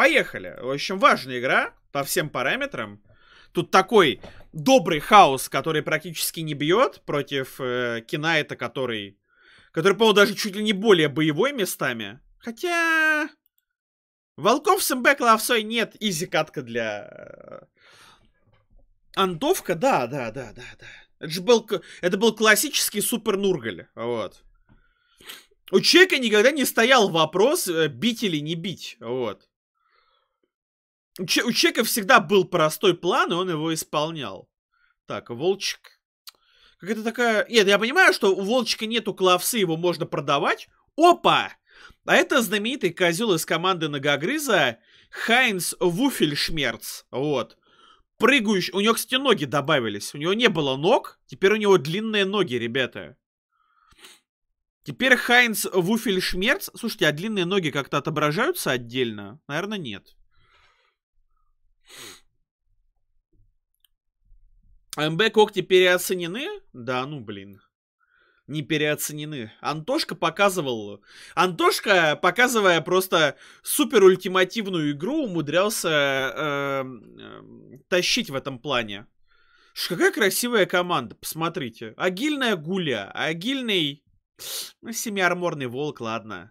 Поехали. В общем, важная игра по всем параметрам. Тут такой добрый хаос, который практически не бьет против э, Кинайта, который... Который, по-моему, даже чуть ли не более боевой местами. Хотя... Волков с МБ ловсой нет. Изи катка для... Э, Антовка, да, да, да, да, да. Это же был, это был классический супер Нургаль, вот. У человека никогда не стоял вопрос, э, бить или не бить, вот. У, Че у Чека всегда был простой план, и он его исполнял. Так, Волчик. как это такая... Нет, я понимаю, что у Волчика нету клавсы, его можно продавать. Опа! А это знаменитый козел из команды Ногогрыза Хайнс Вуфельшмерц. Вот. Прыгающий... У него, кстати, ноги добавились. У него не было ног, теперь у него длинные ноги, ребята. Теперь Хайнс Вуфельшмерц... Слушайте, а длинные ноги как-то отображаются отдельно? Наверное, нет. МБ когти переоценены? Да, ну блин. Не переоценены. Антошка показывал... Антошка, показывая просто супер ультимативную игру, умудрялся э, э, тащить в этом плане. Ш, какая красивая команда, посмотрите. Агильная гуля, агильный... Ну, семиарморный волк, ладно.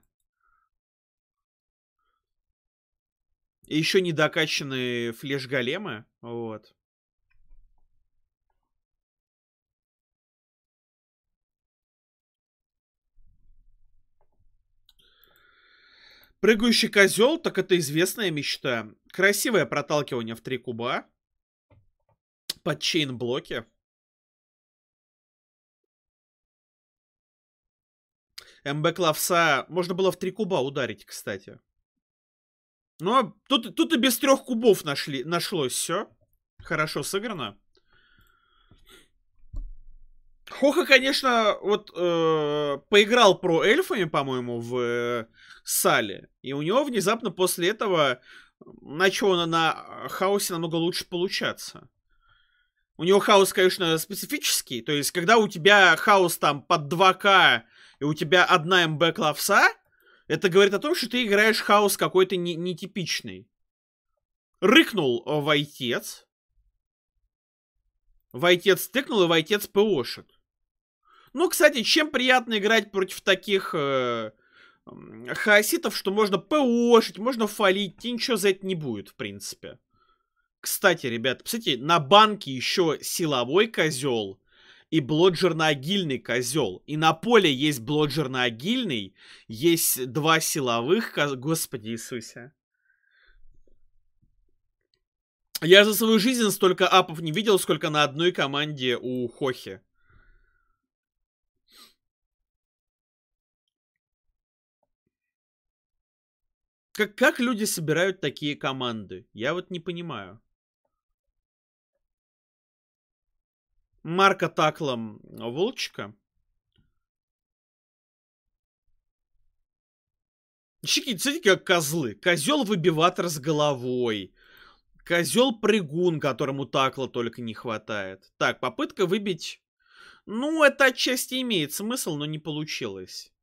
И еще недокачанные флеш-големы. Вот. Прыгающий козел, так это известная мечта. Красивое проталкивание в три куба. Под чейн-блоки. МБ Клавса можно было в три куба ударить, кстати. Но ну, а тут, тут и без трех кубов нашли, нашлось все. Хорошо сыграно. Хоха, конечно, вот э, поиграл про эльфами, по-моему, в э, Сале. И у него внезапно после этого начало на хаосе намного лучше получаться. У него хаос, конечно, специфический. То есть, когда у тебя хаос там под 2К и у тебя одна МБ клавса, это говорит о том, что ты играешь хаос какой-то не, нетипичный. Рыкнул э, войтец. Войтец тыкнул, и войтец пошит. Ну, кстати, чем приятно играть против таких э, хаоситов, что можно пошить, можно фалить, тебе ничего за это не будет, в принципе. Кстати, ребят, посмотрите, на банке еще силовой козел и блоджерно-агильный козел. И на поле есть блоджерно-агильный, есть два силовых, коз... господи Иисусе. Я за свою жизнь столько апов не видел, сколько на одной команде у Хохи. Как, как люди собирают такие команды? Я вот не понимаю. Марка Таклом Волчика. Чики, смотрите, как козлы. Козел-выбиватор с головой. Козел-прыгун, которому такла только не хватает. Так, попытка выбить... Ну, это отчасти имеет смысл, но не получилось.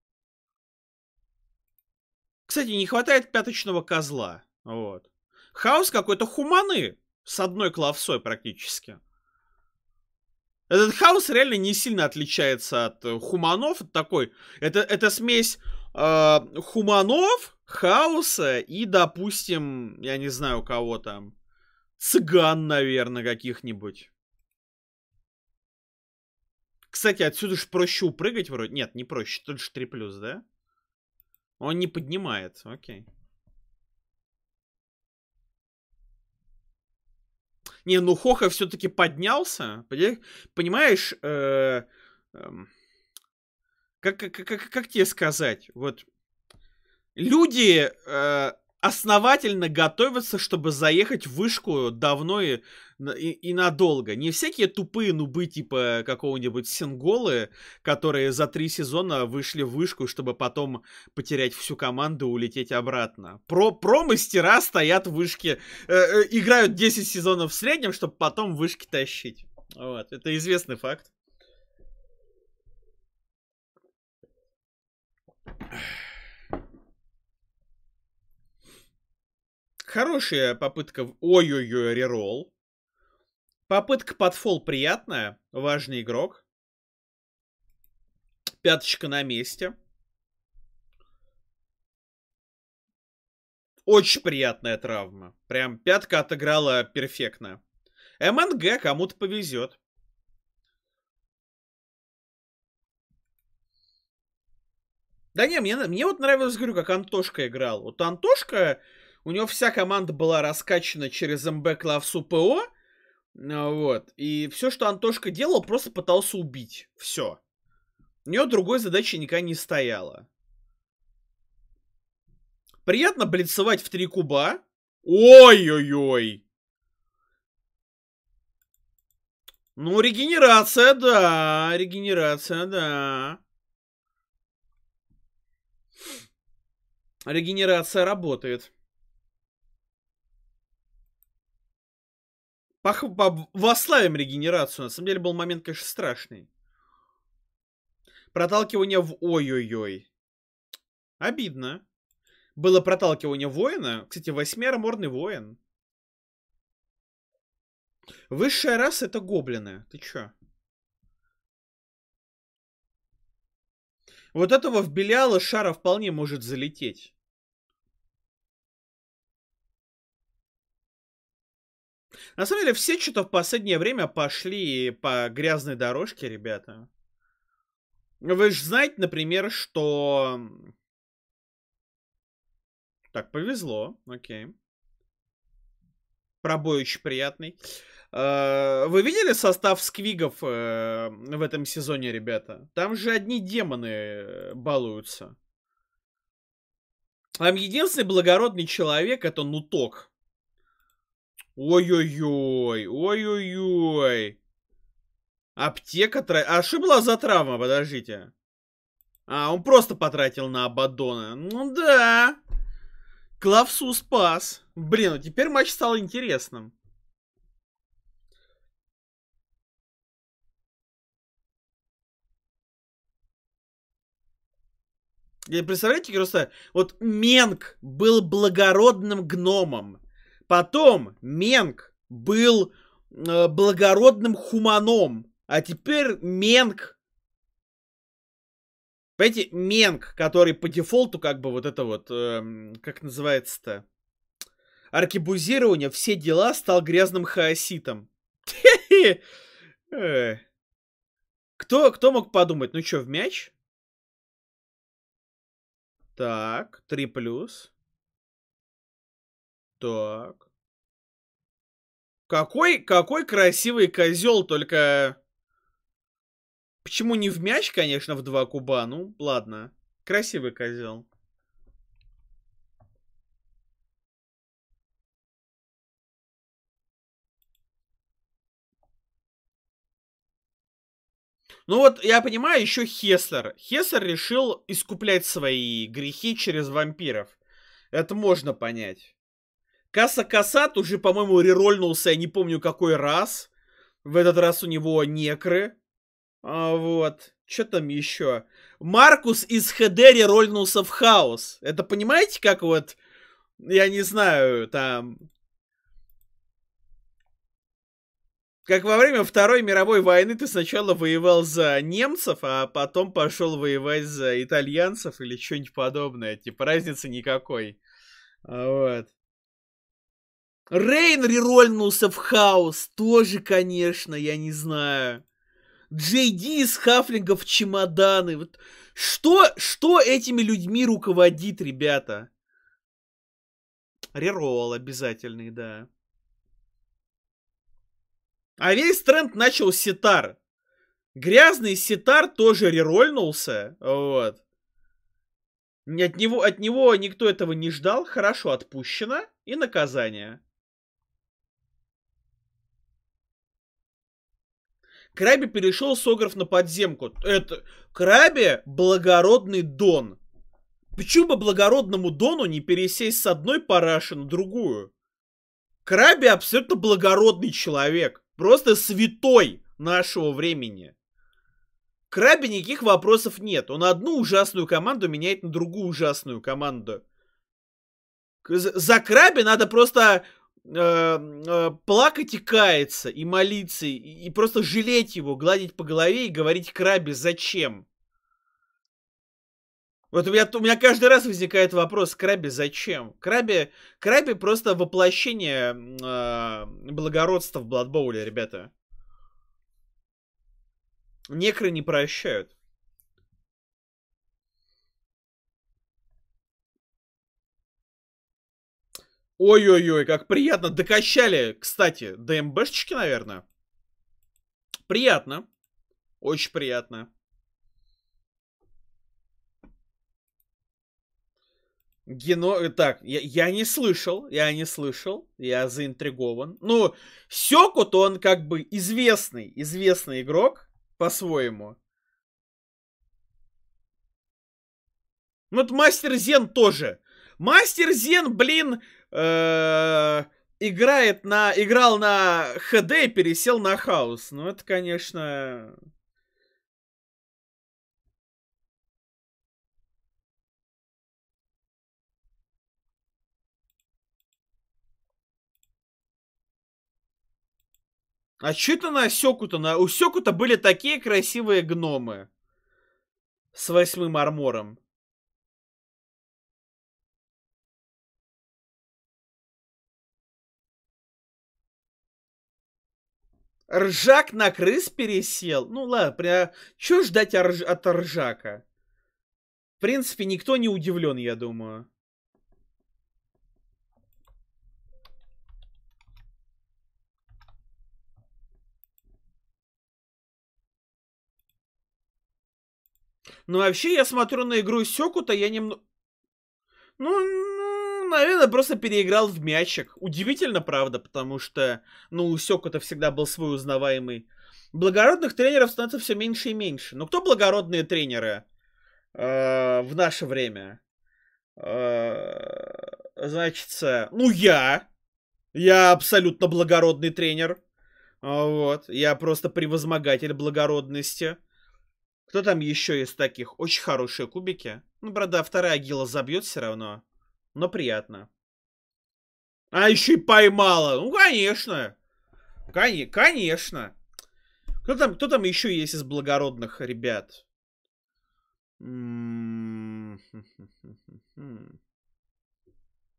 Кстати, не хватает пяточного козла. Вот. Хаос какой-то хуманы. С одной клавсой практически. Этот хаос реально не сильно отличается от э, хуманов. Это такой, это, это смесь э, хуманов, хаоса и, допустим, я не знаю, кого там, цыган, наверное, каких-нибудь. Кстати, отсюда же проще упрыгать вроде. Нет, не проще, тут же 3+, да? Он не поднимает, окей. Не, ну Хоха все-таки поднялся. Понимаешь, э, э, как, как, как, как тебе сказать? Вот люди э, основательно готовиться, чтобы заехать в вышку давно и, и, и надолго. Не всякие тупые нубы типа какого-нибудь Синголы, которые за три сезона вышли в вышку, чтобы потом потерять всю команду и улететь обратно. Про, про мастера стоят в вышке, э, э играют 10 сезонов в среднем, чтобы потом вышки тащить. Вот, это известный факт. Yeah. Хорошая попытка... Ой-ой-ой, реролл. Попытка под фол приятная. Важный игрок. Пяточка на месте. Очень приятная травма. Прям пятка отыграла перфектно. МНГ кому-то повезет. Да не, мне, мне вот нравилось, говорю, как Антошка играл. Вот Антошка у него вся команда была раскачана через МБ клавсу ПО. А, вот. И все, что Антошка делал, просто пытался убить. Все. У него другой задачи никогда не стояло. Приятно блицевать в три куба. Ой-ой-ой. Ну, регенерация, да. Регенерация, да. Регенерация работает. Пох... Вославим регенерацию. На самом деле был момент, конечно, страшный. Проталкивание в ой-ой-ой. Обидно. Было проталкивание воина. Кстати, восьмиарморный воин. Высшая раса это гоблины. Ты чё? Вот этого в Белиала шара вполне может залететь. На самом деле, все что-то в последнее время пошли по грязной дорожке, ребята. Вы же знаете, например, что... Так, повезло, окей. Пробой очень приятный. Э, вы видели состав сквигов э, в этом сезоне, ребята? Там же одни демоны балуются. Там единственный благородный человек это Нуток. Ой-ой-ой, ой-ой-ой. Аптека тра... А что была за травма, подождите? А, он просто потратил на Абадона. Ну да. Клавсу спас. Блин, ну теперь матч стал интересным. И э, представляете, просто вот Менг был благородным гномом. Потом Менг был э, благородным хуманом, а теперь Менг... Понимаете, Менг, который по дефолту как бы вот это вот, э, как называется-то, аркебузирование, все дела, стал грязным хаоситом. Кто, кто мог подумать? Ну что, в мяч? Так, 3 плюс. Так. Какой, какой красивый козел, только... Почему не в мяч, конечно, в два куба? Ну, ладно. Красивый козел. Ну вот, я понимаю, еще Хеслер. Хеслер решил искуплять свои грехи через вампиров. Это можно понять. Каса Касат уже, по-моему, рерольнулся, я не помню какой раз. В этот раз у него некры. А, вот. Что там еще? Маркус из ХД рерольнулся в хаос. Это понимаете, как вот... Я не знаю, там... Как во время Второй мировой войны ты сначала воевал за немцев, а потом пошел воевать за итальянцев или что-нибудь подобное. Типа разницы никакой. А, вот. Рейн рерольнулся в хаос, тоже, конечно, я не знаю. Джей Ди из Хафлинга в чемоданы. Вот что, что этими людьми руководит, ребята? Рерол обязательный, да. А весь тренд начал ситар. Грязный ситар тоже рерольнулся. Вот. От него, от него никто этого не ждал. Хорошо отпущено. И наказание. Краби перешел с огров на подземку. Это Краби благородный дон. Почему бы благородному дону не пересесть с одной параши на другую? Краби абсолютно благородный человек. Просто святой нашего времени. Краби никаких вопросов нет. Он одну ужасную команду меняет на другую ужасную команду. За Краби надо просто Эм, э, плакать и каяться, и молиться, и, и просто жалеть его, гладить по голове и говорить крабе «Зачем?». Вот у меня, у меня каждый раз возникает вопрос, Краби зачем? Краби, Краби просто воплощение э, благородства в Бладбоуле, ребята. Некры не прощают. Ой-ой-ой, как приятно. Докачали, кстати, ДМБшечки, наверное. Приятно. Очень приятно. Гено... Так, я, я не слышал, я не слышал, я заинтригован. Ну, Сёкут, он как бы известный, известный игрок по-своему. Ну, это Мастер Зен тоже. Мастер Зен, блин, Э, играет на... играл на ХД и пересел на хаос. Ну, это, конечно... А что это на Сёку-то? На... У Сёку-то были такие красивые гномы. С восьмым армором. Ржак на крыс пересел? Ну ладно, прям... Чё ждать орж... от ржака? В принципе, никто не удивлен, я думаю. Ну, вообще, я смотрю на игру Секута, я немного... Ну, наверное, просто переиграл в мячик. Удивительно, правда, потому что, ну, у это всегда был свой узнаваемый. Благородных тренеров становится все меньше и меньше. Но ну, кто благородные тренеры э, в наше время? Э, значит, ну я. Я абсолютно благородный тренер. Э, вот. Я просто превозмогатель благородности. Кто там еще из таких? Очень хорошие кубики. Ну, правда, вторая гила забьет все равно но приятно. А еще и поймала. Ну, конечно. кони, конечно. Кто там, кто там еще есть из благородных ребят? Ну,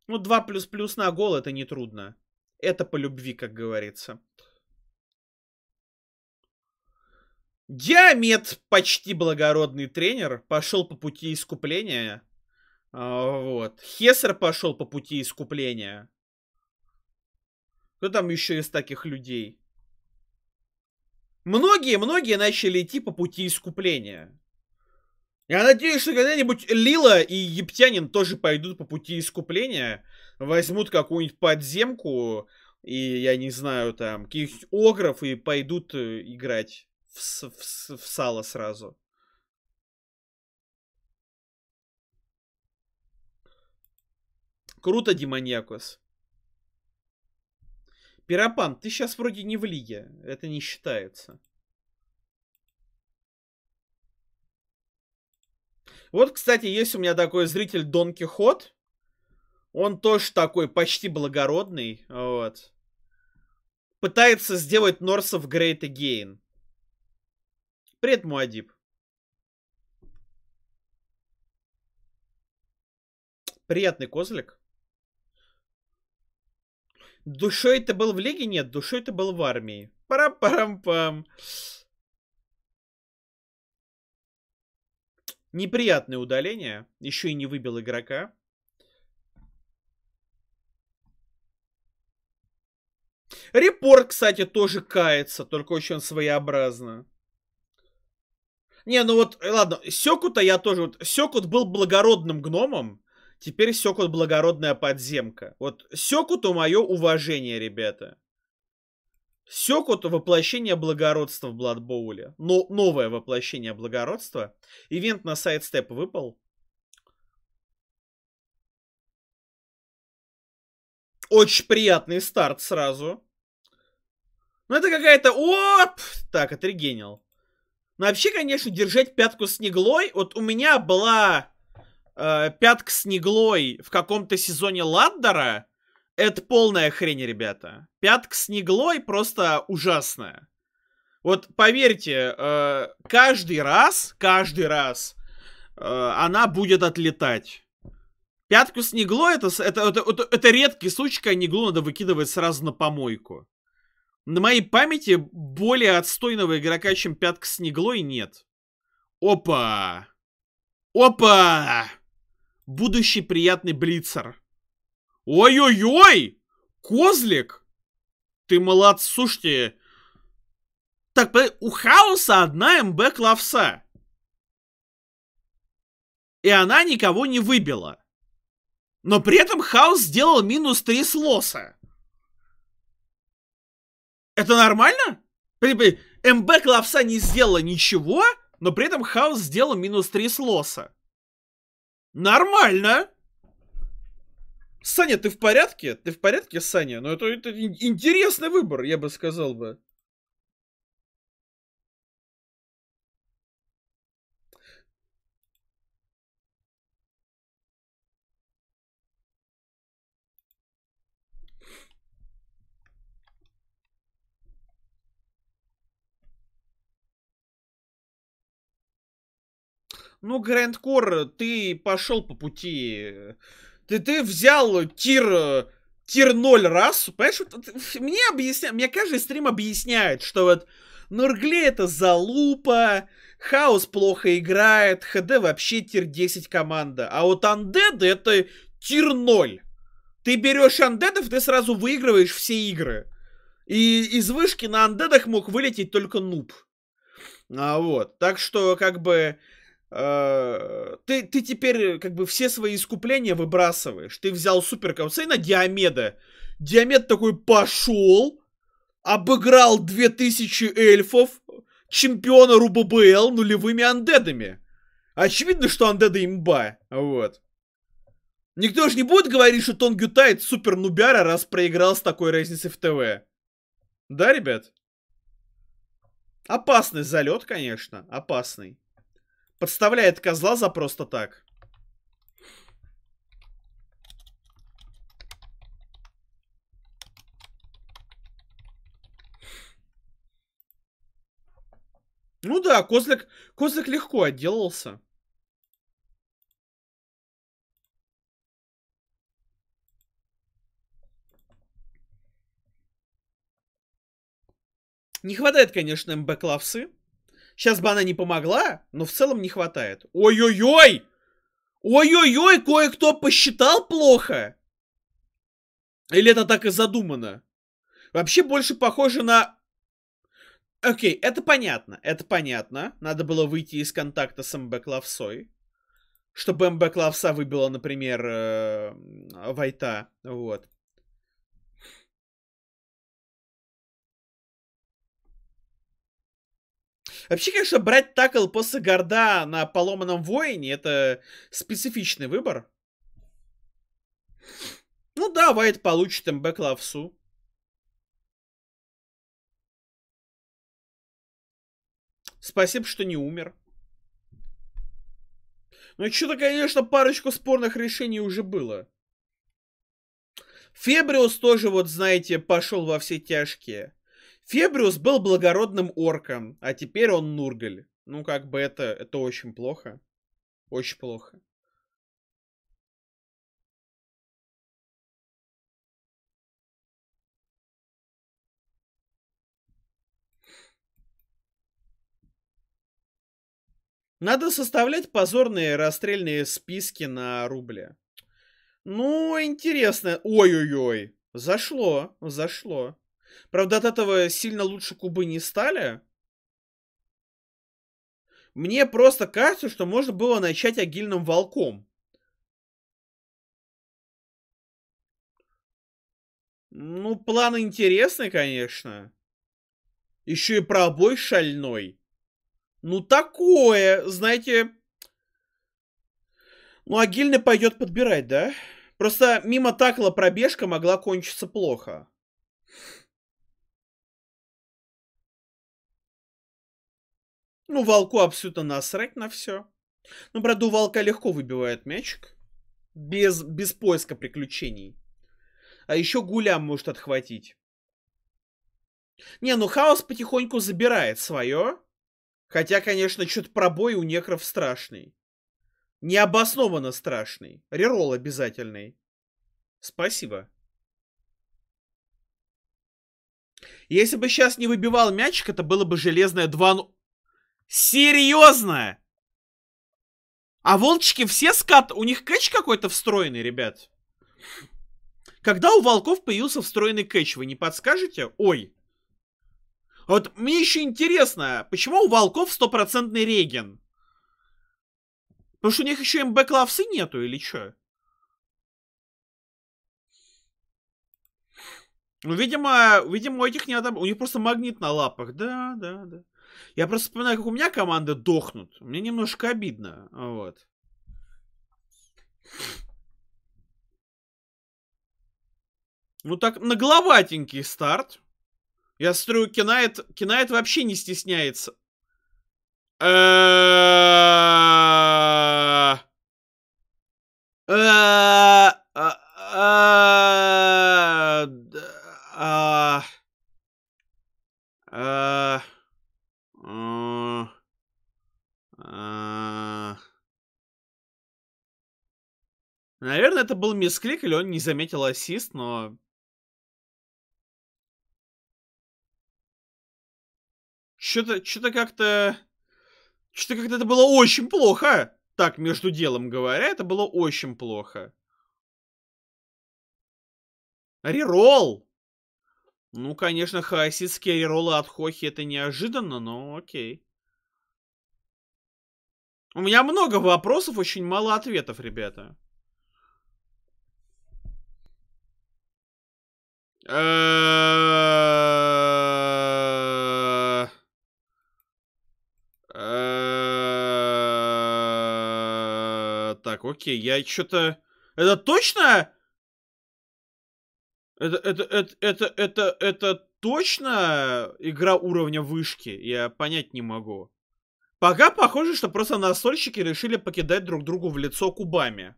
2 плюс плюс на гол это нетрудно. Это по любви, как говорится. Диамет, почти благородный тренер, пошел по пути искупления. А, вот. Хесер пошел по пути искупления. Кто там еще из таких людей? Многие-многие начали идти по пути искупления. Я надеюсь, что когда-нибудь Лила и Ептянин тоже пойдут по пути искупления, возьмут какую-нибудь подземку и, я не знаю, там, каких-нибудь огров и пойдут э, играть в, в, в сало сразу. Круто, Демоньякус. Пиропан, ты сейчас вроде не в лиге. Это не считается. Вот, кстати, есть у меня такой зритель Дон Кихот. Он тоже такой почти благородный. Вот. Пытается сделать Норсов Great Again. Привет, Муадиб. Приятный козлик. Душой это был в лиге? Нет, душой это был в армии. Парам-парам-пам. Неприятное удаление. Еще и не выбил игрока. Репорт, кстати, тоже кается, только очень своеобразно. Не, ну вот, э, ладно, Секута я тоже... Вот, Секут был благородным гномом, Теперь Секут благородная подземка. Вот Секуту мое уважение, ребята. Секут воплощение благородства в Бладбоуле. Но новое воплощение благородства. Ивент на сайт степ выпал. Очень приятный старт сразу. Ну это какая-то... Оп! Так, отрегенил. Но вообще, конечно, держать пятку с неглой... Вот у меня была э, пятка с неглой в каком-то сезоне Ладдера, это полная хрень, ребята. Пятка с неглой просто ужасная. Вот поверьте, э, каждый раз, каждый раз э, она будет отлетать. Пятку с неглой это, это, это, это, это редкий случай, когда неглу надо выкидывать сразу на помойку. На моей памяти более отстойного игрока, чем пятка с неглой, нет. Опа! Опа! будущий приятный блицер. Ой-ой-ой! Козлик! Ты молодец, слушайте. Так, у Хаоса одна МБ Клавса. И она никого не выбила. Но при этом Хаос сделал минус 3 слоса. Это нормально? МБ Клавса не сделала ничего, но при этом Хаос сделал минус 3 слоса. Нормально! Саня, ты в порядке? Ты в порядке, Саня? Ну, это, это интересный выбор, я бы сказал бы. Ну, Грандкор, ты пошел по пути. Ты, ты взял тир тир 0 раз. Понимаешь, вот, мне объясняют, мне каждый стрим объясняет, что вот Нургли это залупа, Хаос плохо играет, ХД вообще тир 10 команда, а вот Undead это тир 0. Ты берешь андедов, ты сразу выигрываешь все игры. И из вышки на андедах мог вылететь только нуб. А вот, так что как бы Э, ты, ты теперь как бы все свои искупления выбрасываешь. Ты взял Супер на Диомеда. Диомед такой пошел, обыграл 2000 эльфов, чемпиона РУББЛ нулевыми андедами. Очевидно, что андеды имба. Вот. Никто же не будет говорить, что Тон Гютайт супер нубяра, раз проиграл с такой разницей в ТВ. Да, ребят? Опасный залет, конечно. Опасный подставляет козла за просто так. Ну да, Козлик, Козлик легко отделался. Не хватает, конечно, МБ-клавсы. Сейчас бы она не помогла, но в целом не хватает. Ой-ой-ой! Ой-ой-ой, кое-кто посчитал плохо! Или это так и задумано? Вообще больше похоже на... Окей, это понятно, это понятно. Надо было выйти из контакта с МБ Лавсой. Чтобы МБ Лавса выбила, например, э -э Вайта. Вот. Вообще, конечно, брать такл после горда на поломанном воине это специфичный выбор. Ну да, Вайт получит МБ Клавсу. Спасибо, что не умер. Ну что-то, конечно, парочку спорных решений уже было. Фебриус тоже, вот знаете, пошел во все тяжкие. Фебриус был благородным орком, а теперь он Нургаль. Ну, как бы это, это очень плохо. Очень плохо. Надо составлять позорные расстрельные списки на рубле. Ну, интересно. Ой-ой-ой. Зашло, зашло. Правда, от этого сильно лучше кубы не стали. Мне просто кажется, что можно было начать агильным волком. Ну, план интересный, конечно. Еще и пробой шальной. Ну, такое, знаете... Ну, Агильный пойдет подбирать, да? Просто мимо такла пробежка могла кончиться плохо. Ну, волку абсолютно насрать на все. Ну, правда, у волка легко выбивает мячик. Без, без поиска приключений. А еще гулям может отхватить. Не, ну хаос потихоньку забирает свое. Хотя, конечно, что-то пробой у некров страшный. Необоснованно страшный. Рерол обязательный. Спасибо. Если бы сейчас не выбивал мячик, это было бы железное 2... Серьезно? А волчики все скат... У них кэч какой-то встроенный, ребят. Когда у волков появился встроенный кэч, вы не подскажете? Ой. Вот мне еще интересно, почему у волков стопроцентный реген? Потому что у них еще МБ-клавсы нету или что? Ну, видимо, видимо, у этих не надо... У них просто магнит на лапах. Да, да, да. Я просто вспоминаю, как у меня команды дохнут. Мне немножко обидно. Вот. Ну так, нагловатенький старт. Я строю Кинайт. Кинайт вообще не стесняется. Эээ... это был мисклик, или он не заметил ассист, но... Что-то что как-то... Что-то как-то это было очень плохо. Так, между делом говоря, это было очень плохо. Реролл! Ну, конечно, хаосистские рероллы от Хохи это неожиданно, но окей. У меня много вопросов, очень мало ответов, ребята. Э, э, так, окей, я что-то... Это точно? Это, это, это, это, это, это точно игра уровня вышки? Я понять не могу. Пока похоже, что просто настольщики решили покидать друг другу в лицо кубами.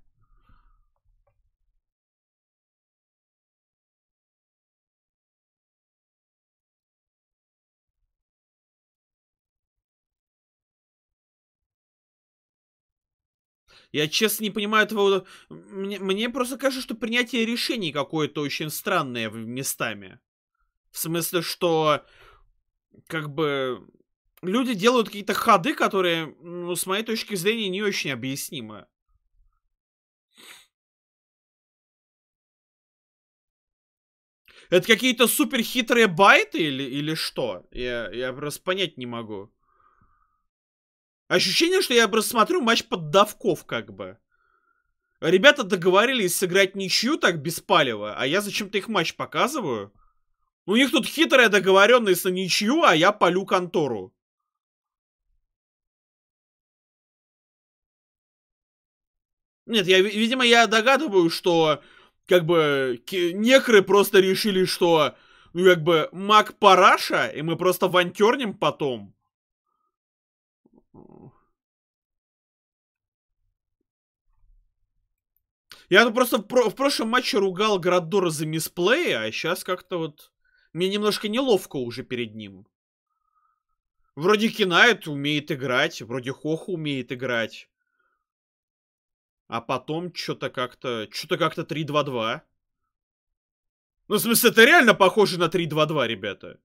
Я честно не понимаю этого... Мне, мне просто кажется, что принятие решений какое-то очень странное местами. В смысле, что... Как бы... Люди делают какие-то ходы, которые, ну, с моей точки зрения, не очень объяснимы. Это какие-то супер хитрые байты или, или что? Я, я просто понять не могу. Ощущение, что я просто смотрю матч под давков, как бы. Ребята договорились сыграть ничью так без а я зачем-то их матч показываю. У них тут хитрая договоренность на ничью, а я полю контору. Нет, я, видимо, я догадываюсь, что как бы некры просто решили, что ну как бы маг параша, и мы просто вантернем потом. Я просто в, про в прошлом матче ругал Городора за мисплей, а сейчас как-то вот... Мне немножко неловко уже перед ним. Вроде Кинает умеет играть, вроде Хоха умеет играть. А потом что-то как-то... Что-то как-то 3-2-2. Ну, в смысле, это реально похоже на 3-2-2, ребята.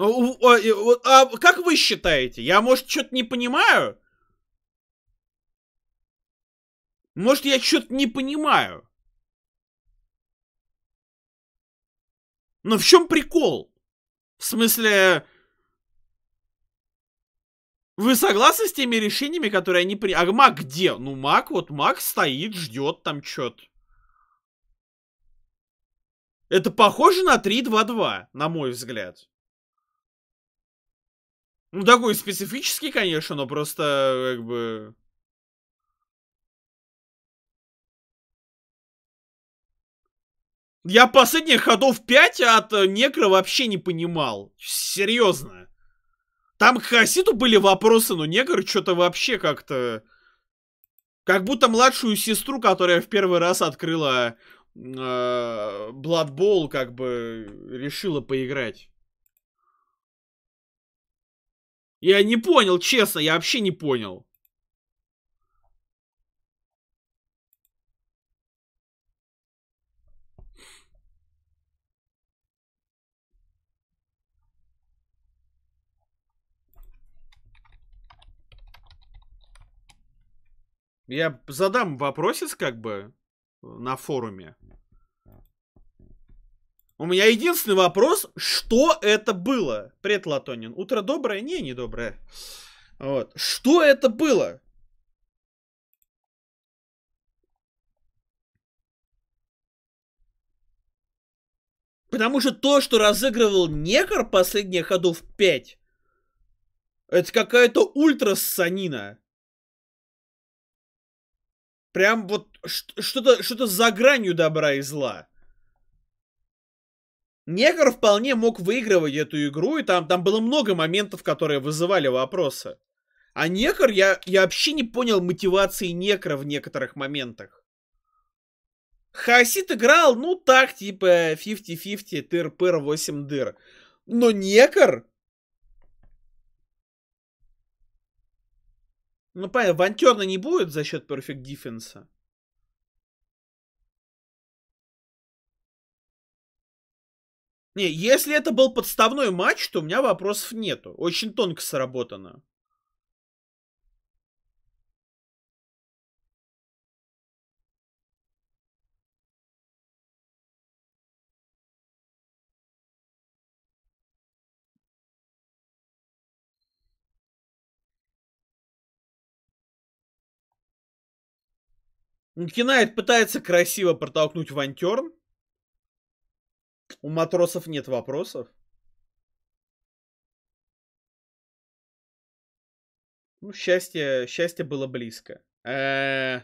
Ну, а как вы считаете? Я, может, что-то не понимаю? Может, я что-то не понимаю? Но ну, в чем прикол? В смысле... Вы согласны с теми решениями, которые они при... А маг где? Ну, маг, вот маг стоит, ждет там что-то. Это похоже на 3-2-2, на мой взгляд. Ну, такой специфический, конечно, но просто, э, как бы... Я последних ходов 5 от э, Некро вообще не понимал. Серьезно. Там к Хаситу были вопросы, но Негр что-то вообще как-то... Как будто младшую сестру, которая в первый раз открыла э, Blood Bowl, как бы решила поиграть. Я не понял, честно, я вообще не понял. Я задам вопросец как бы на форуме. У меня единственный вопрос, что это было? Привет, Латонин. Утро доброе? Не, не доброе. Вот. Что это было? Потому что то, что разыгрывал Некор последние ходов 5, это какая-то ультрассанина. Прям вот что-то что за гранью добра и зла. Негр вполне мог выигрывать эту игру, и там, там было много моментов, которые вызывали вопросы. А Некр, я, я вообще не понял мотивации Некра в некоторых моментах. Хасит играл, ну так, типа 50-50, тыр-пыр, 8 дыр. Но Некр... Ну понятно, Вантерна не будет за счет перфект дефенса. Не, если это был подставной матч, то у меня вопросов нету. Очень тонко сработано. Кинает пытается красиво протолкнуть Вантерн. У матросов нет вопросов? Ну, счастье, счастье было близко. Э-э-э.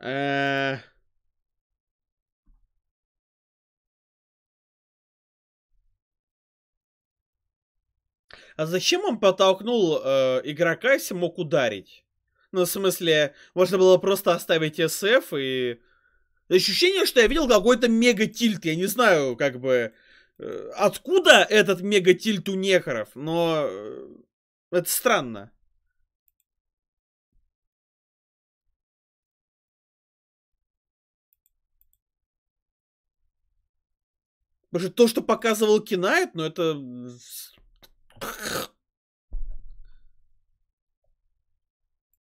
э А зачем он подтолкнул э, игрока, если мог ударить? Ну, в смысле, можно было просто оставить СФ и Ощущение, что я видел какой-то мега-тильт. Я не знаю, как бы, э, откуда этот мега-тильт у Нехаров, но э, это странно. Потому что то, что показывал Кинайт, ну это...